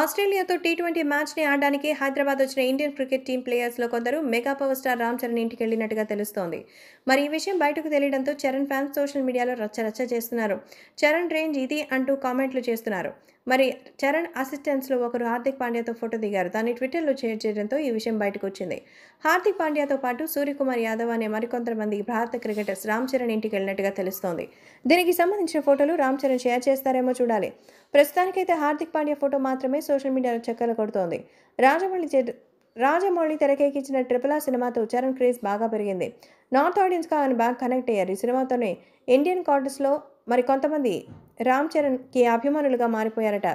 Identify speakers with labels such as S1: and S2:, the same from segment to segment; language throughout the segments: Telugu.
S1: ఆస్ట్రేలియాతో టీ ట్వంటీ మ్యాచ్ని ఆడడానికి హైదరాబాద్ వచ్చిన ఇండియన్ క్రికెట్ టీం ప్లేయర్స్లో కొందరు mega power star Ram Charan ఇంటికి వెళ్ళినట్టుగా తెలుస్తోంది మరి ఈ విషయం బయటకు తెలియడంతో చరణ్ ఫ్యాన్స్ సోషల్ మీడియాలో రచ్చరచ్చ చేస్తున్నారు చరణ్ రేంజ్ ఇది అంటూ కామెంట్లు చేస్తున్నారు మరి చరణ్ అసిస్టెంట్స్లో ఒకరు హార్దిక్ పాండ్యాతో ఫోటో దిగారు దాన్ని ట్విట్టర్లో షేర్ చేయడంతో ఈ విషయం బయటకు వచ్చింది హార్దిక్ పాండ్యాతో పాటు సూర్యకుమార్ యాదవ్ అనే మరికొంతమంది భారత క్రికెటర్స్ రామ్ చరణ్ ఇంటికి వెళ్ళినట్టుగా తెలుస్తోంది దీనికి సంబంధించిన ఫోటోలు రామ్ చరణ్ షేర్ చేస్తారేమో చూడాలి ప్రస్తుతానికైతే హార్దిక్ పాండ్యా ఫోటో మాత్రమే సోషల్ మీడియాలో చక్కెర కొడుతోంది రాజమౌళి రాజమౌళి తెరకెక్కించిన ట్రిపుల్ ఆ సినిమాతో చరణ్ క్రేజ్ బాగా పెరిగింది నార్త్ ఆడియన్స్గా ఆయన బాగా కనెక్ట్ అయ్యారు ఈ సినిమాతోనే ఇండియన్ కార్డర్స్లో మరి కొంతమంది రామ్ చరణ్కి అభిమానులుగా మారిపోయారట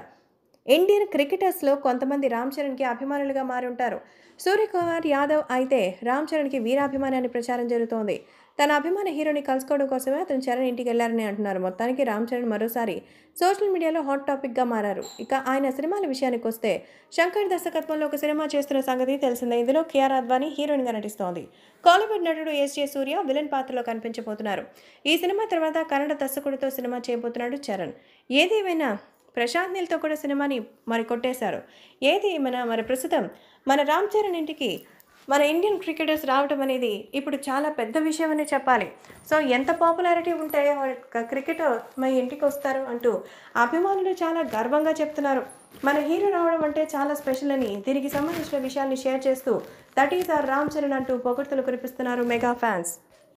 S1: ఇండియన్ క్రికెటర్స్లో కొంతమంది రామ్ చరణ్కి అభిమానులుగా మారుంటారు సూర్యకుమార్ యాదవ్ అయితే రామ్ చరణ్కి వీరాభిమానాన్ని ప్రచారం జరుగుతోంది తన అభిమాన హీరోని కలుసుకోవడం కోసమే అతను చరణ్ ఇంటికి వెళ్ళారని అంటున్నారు మొత్తానికి రామ్ చరణ్ మరోసారి సోషల్ మీడియాలో హాట్ టాపిక్గా మారారు ఇక ఆయన సినిమాల విషయానికి వస్తే శంకర్ దర్శకత్వంలో ఒక సినిమా చేస్తున్న సంగతి తెలిసిందే ఇందులో కేఆర్ అద్వానీ హీరోయిన్గా నటిస్తోంది కాలీవుడ్ నటుడు ఎస్జే సూర్య విలన్ పాత్రలో కనిపించబోతున్నారు ఈ సినిమా తర్వాత కన్నడ దర్శకుడితో సినిమా చేయబోతున్నాడు చరణ్ ఏదేమైనా ప్రశాంత్ నీల్తో కూడా సినిమాని మరి కొట్టేశారు ఏది మన మరి ప్రస్తుతం మన రామ్ చరణ్ ఇంటికి మన ఇండియన్ క్రికెటర్స్ రావడం అనేది ఇప్పుడు చాలా పెద్ద విషయం అనే చెప్పాలి సో ఎంత పాపులారిటీ ఉంటాయో క్రికెట్ మా ఇంటికి వస్తారు అంటూ అభిమానులు చాలా గర్వంగా చెప్తున్నారు మన హీరో రావడం అంటే చాలా స్పెషల్ అని దీనికి సంబంధించిన విషయాన్ని షేర్ చేస్తూ that is R Ram Charan అంటూ పొగడ్తలు కురిపిస్తున్నారు మెగా ఫ్యాన్స్